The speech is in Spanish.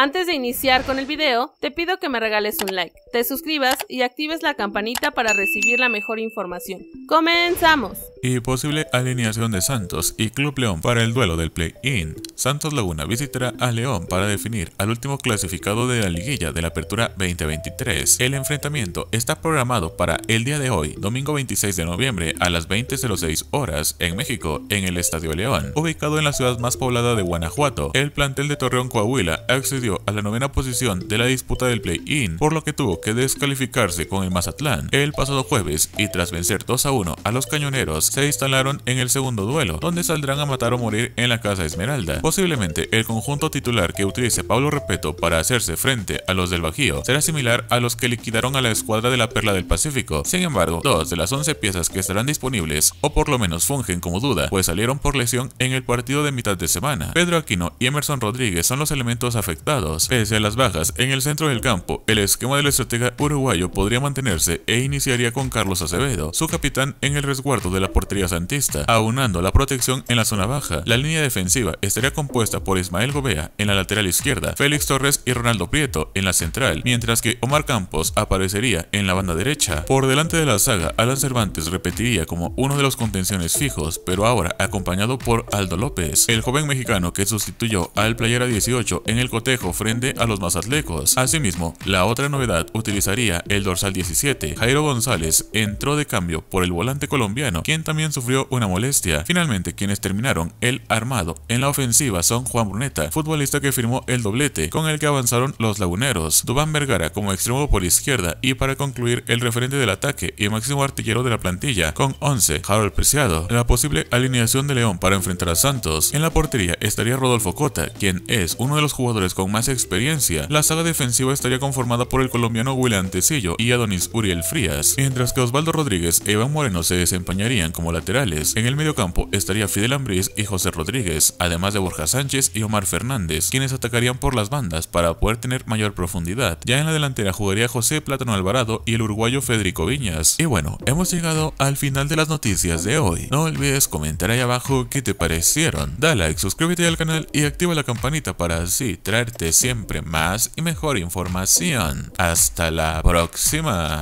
Antes de iniciar con el video, te pido que me regales un like, te suscribas y actives la campanita para recibir la mejor información. ¡Comenzamos! Y posible alineación de Santos y Club León para el duelo del play-in. Santos Laguna visitará a León para definir al último clasificado de la liguilla de la apertura 2023. El enfrentamiento está programado para el día de hoy, domingo 26 de noviembre a las 20.06 horas en México, en el Estadio León. Ubicado en la ciudad más poblada de Guanajuato, el plantel de Torreón Coahuila accedió a la novena posición de la disputa del play-in, por lo que tuvo que descalificarse con el Mazatlán el pasado jueves y tras vencer 2 a 1 a los cañoneros, se instalaron en el segundo duelo, donde saldrán a matar o morir en la Casa Esmeralda. Posiblemente el conjunto titular que utilice Pablo Repeto para hacerse frente a los del Bajío será similar a los que liquidaron a la escuadra de la Perla del Pacífico. Sin embargo, dos de las 11 piezas que estarán disponibles, o por lo menos fungen como duda, pues salieron por lesión en el partido de mitad de semana. Pedro Aquino y Emerson Rodríguez son los elementos afectados Pese a las bajas en el centro del campo, el esquema del estratega uruguayo podría mantenerse e iniciaría con Carlos Acevedo, su capitán en el resguardo de la portería santista, aunando la protección en la zona baja. La línea defensiva estaría compuesta por Ismael Gobea en la lateral izquierda, Félix Torres y Ronaldo Prieto en la central, mientras que Omar Campos aparecería en la banda derecha. Por delante de la saga, Alan Cervantes repetiría como uno de los contenciones fijos, pero ahora acompañado por Aldo López, el joven mexicano que sustituyó al playera 18 en el cotejo ofrende frente a los más atlecos. Asimismo, la otra novedad utilizaría el dorsal 17. Jairo González entró de cambio por el volante colombiano, quien también sufrió una molestia. Finalmente, quienes terminaron el armado en la ofensiva son Juan Bruneta, futbolista que firmó el doblete, con el que avanzaron los laguneros, Dubán Vergara como extremo por izquierda y para concluir el referente del ataque y máximo artillero de la plantilla, con 11, Harold Preciado. La posible alineación de León para enfrentar a Santos. En la portería estaría Rodolfo Cota, quien es uno de los jugadores con más experiencia. La saga defensiva estaría conformada por el colombiano William Tecillo y Adonis Uriel Frías, mientras que Osvaldo Rodríguez e Iván Moreno se desempeñarían como laterales. En el mediocampo estaría Fidel Ambriz y José Rodríguez, además de Borja Sánchez y Omar Fernández, quienes atacarían por las bandas para poder tener mayor profundidad. Ya en la delantera jugaría José Plátano Alvarado y el uruguayo Federico Viñas. Y bueno, hemos llegado al final de las noticias de hoy. No olvides comentar ahí abajo qué te parecieron. Da like, suscríbete al canal y activa la campanita para así traerte siempre más y mejor información. Hasta la próxima.